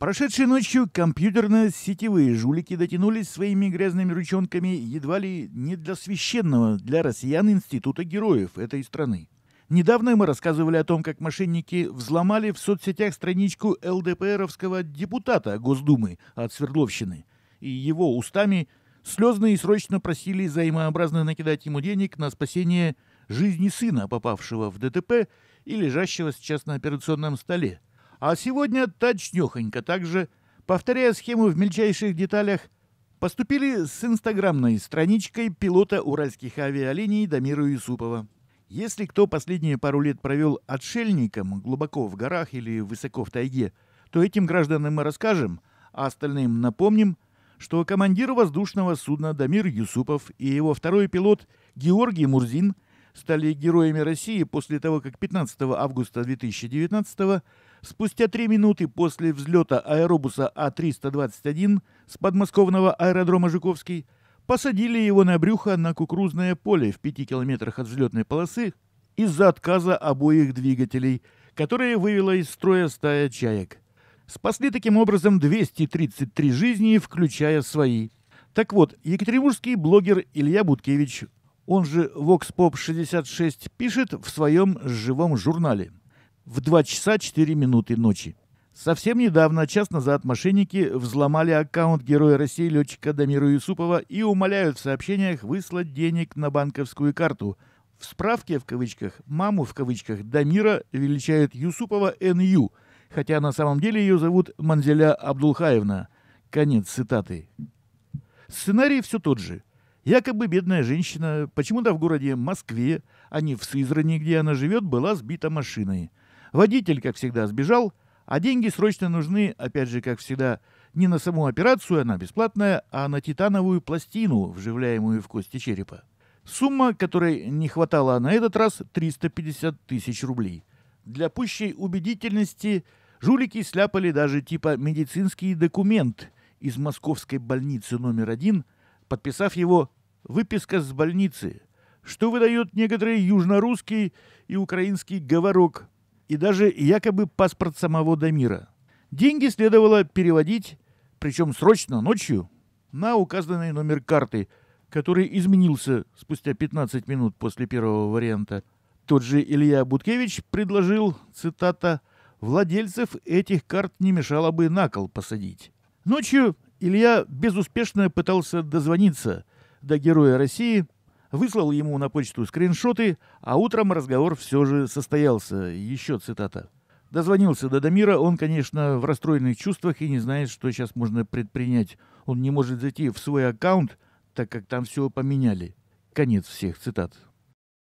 Прошедшей ночью компьютерно-сетевые жулики дотянулись своими грязными ручонками едва ли не для священного для россиян Института героев этой страны. Недавно мы рассказывали о том, как мошенники взломали в соцсетях страничку ЛДПРовского депутата Госдумы от Свердловщины. И его устами слезные и срочно просили взаимообразно накидать ему денег на спасение жизни сына, попавшего в ДТП и лежащего сейчас на операционном столе – а сегодня точнёхонько также, повторяя схему в мельчайших деталях, поступили с инстаграмной страничкой пилота уральских авиалиний Дамира Юсупова. Если кто последние пару лет провел отшельником глубоко в горах или высоко в тайге, то этим гражданам мы расскажем, а остальным напомним, что командир воздушного судна Дамир Юсупов и его второй пилот Георгий Мурзин стали героями России после того, как 15 августа 2019 года Спустя три минуты после взлета аэробуса А-321 с подмосковного аэродрома Жуковский посадили его на брюхо на кукурузное поле в пяти километрах от взлетной полосы из-за отказа обоих двигателей, которые вывела из строя стая чаек. Спасли таким образом 233 жизни, включая свои. Так вот, екатеринбургский блогер Илья Буткевич, он же VoxPop66, пишет в своем живом журнале – в 2 часа 4 минуты ночи. Совсем недавно, час назад, мошенники взломали аккаунт Героя России летчика Дамира Юсупова и умоляют в сообщениях выслать денег на банковскую карту. В справке, в кавычках, «маму» в кавычках Дамира величает Юсупова Н.Ю., хотя на самом деле ее зовут Манзеля Абдулхаевна. Конец цитаты. Сценарий все тот же. Якобы бедная женщина почему-то в городе Москве, а не в Сызрани, где она живет, была сбита машиной – Водитель, как всегда, сбежал, а деньги срочно нужны, опять же, как всегда, не на саму операцию, она а бесплатная, а на титановую пластину, вживляемую в кости черепа. Сумма, которой не хватало на этот раз, 350 тысяч рублей. Для пущей убедительности жулики сляпали даже типа медицинский документ из московской больницы номер один, подписав его «Выписка с больницы», что выдает некоторый южнорусский и украинский говорок и даже якобы паспорт самого Дамира. Деньги следовало переводить, причем срочно, ночью, на указанный номер карты, который изменился спустя 15 минут после первого варианта. Тот же Илья Буткевич предложил, цитата, «владельцев этих карт не мешало бы на кол посадить». Ночью Илья безуспешно пытался дозвониться до Героя России – выслал ему на почту скриншоты, а утром разговор все же состоялся. Еще цитата. Дозвонился до Дамира, он, конечно, в расстроенных чувствах и не знает, что сейчас можно предпринять. Он не может зайти в свой аккаунт, так как там все поменяли. Конец всех цитат.